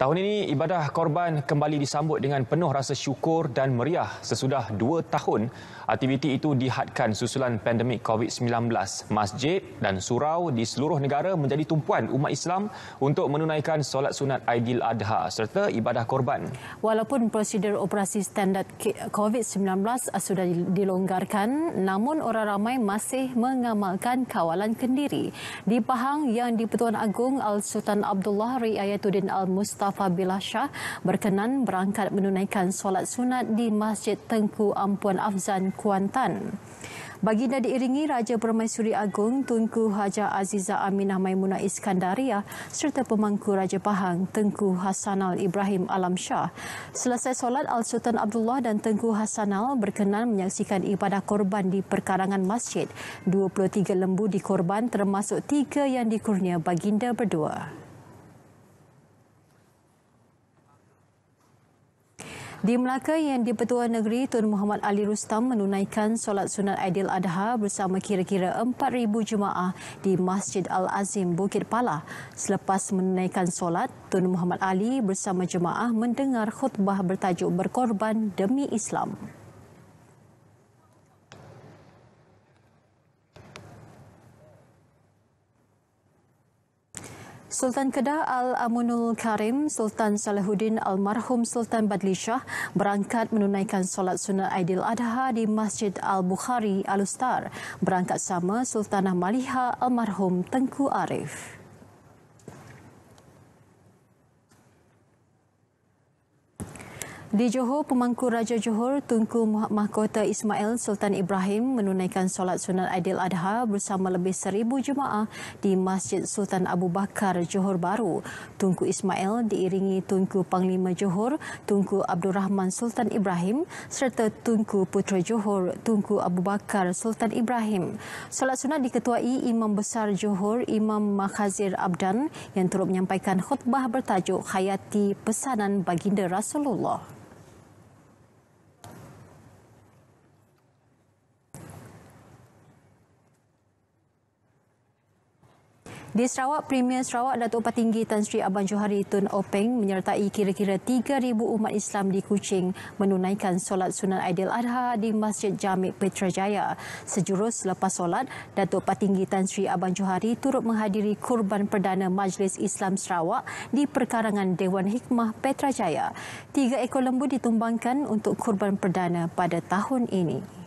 Tahun ini ibadah korban kembali disambut dengan penuh rasa syukur dan meriah sesudah dua tahun aktiviti itu dihadkan susulan pandemik COVID-19. Masjid dan surau di seluruh negara menjadi tumpuan umat Islam untuk menunaikan solat sunat Aidil Adha serta ibadah korban. Walaupun prosedur operasi standar COVID-19 sudah dilonggarkan, namun orang ramai masih mengamalkan kawalan kendiri. Di Pahang yang di Pertuan Agung Al-Sultan Abdullah Riayatuddin Al-Mustafa Mustafa Shah berkenan berangkat menunaikan solat sunat di Masjid Tengku Ampuan Afzan Kuantan. Baginda diiringi Raja Permaisuri Agong Tunku Haja Aziza Aminah Maimunah Iskandaria serta pemangku Raja Pahang Tengku Hasanal Ibrahim Alam Shah. Selesai solat, Al-Sultan Abdullah dan Tengku Hasanal berkenan menyaksikan ibadah korban di perkarangan masjid. 23 lembu dikorban termasuk tiga yang dikurnia baginda berdua. Di Melaka yang di Pertuan Negeri, Tun Muhammad Ali Rustam menunaikan solat sunat Aidil Adha bersama kira-kira 4,000 jemaah di Masjid Al-Azim Bukit Pala. Selepas menunaikan solat, Tun Muhammad Ali bersama jemaah mendengar khutbah bertajuk berkorban demi Islam. Sultan Kedah Al-Amunul Karim Sultan Salahuddin Almarhum Sultan Badlishah berangkat menunaikan solat sunat Aidil Adha di Masjid Al-Bukhari Al-Ustar. Berangkat sama Sultanah Maliha Almarhum Tengku Arif. Di Johor, Pemangku Raja Johor Tunku Mahkota Ismail Sultan Ibrahim menunaikan solat sunat Aidil Adha bersama lebih seribu jemaah di Masjid Sultan Abu Bakar Johor Baru. Tunku Ismail diiringi Tunku Panglima Johor Tunku Abdul Rahman Sultan Ibrahim serta Tunku Putra Johor Tunku Abu Bakar Sultan Ibrahim. Solat sunat diketuai Imam Besar Johor Imam Makhazir Abdan yang turut menyampaikan khutbah bertajuk Hayati Pesanan Baginda Rasulullah. Di Sarawak, Premier Sarawak Datuk Patinggi Tan Sri Abang Johari Tun Openg menyertai kira-kira 3,000 umat Islam di Kuching menunaikan solat Sunan Aidil Adha di Masjid Jamik Petrajaya. Sejurus selepas solat, Datuk Patinggi Tan Sri Abang Johari turut menghadiri kurban perdana Majlis Islam Sarawak di perkarangan Dewan Hikmah Petrajaya. Tiga ekor lembu ditumbangkan untuk kurban perdana pada tahun ini.